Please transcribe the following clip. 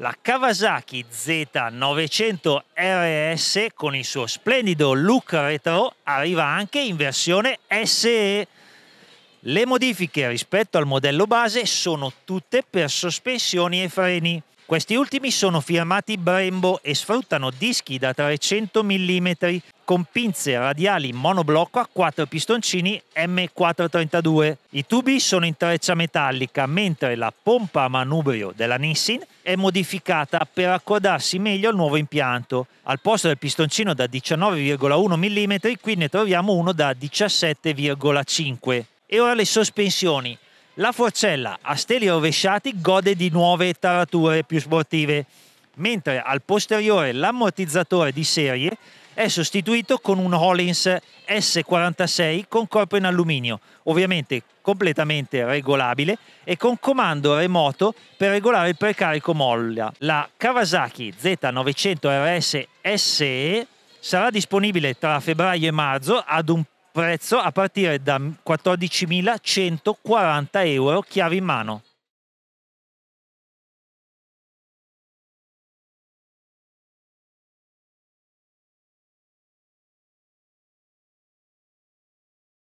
la Kawasaki Z900 RS con il suo splendido look retro arriva anche in versione SE. Le modifiche rispetto al modello base sono tutte per sospensioni e freni. Questi ultimi sono firmati Brembo e sfruttano dischi da 300 mm con pinze radiali monoblocco a 4 pistoncini M432. I tubi sono in treccia metallica, mentre la pompa a manubrio della Nissin è modificata per accodarsi meglio al nuovo impianto. Al posto del pistoncino da 19,1 mm qui ne troviamo uno da 17,5 e ora le sospensioni la forcella a steli rovesciati gode di nuove tarature più sportive, mentre al posteriore l'ammortizzatore di serie è sostituito con un Hollins S46 con corpo in alluminio, ovviamente completamente regolabile e con comando remoto per regolare il precarico molla. La Kawasaki Z900 RS SE sarà disponibile tra febbraio e marzo ad un prezzo a partire da 14.140 euro chiave in mano.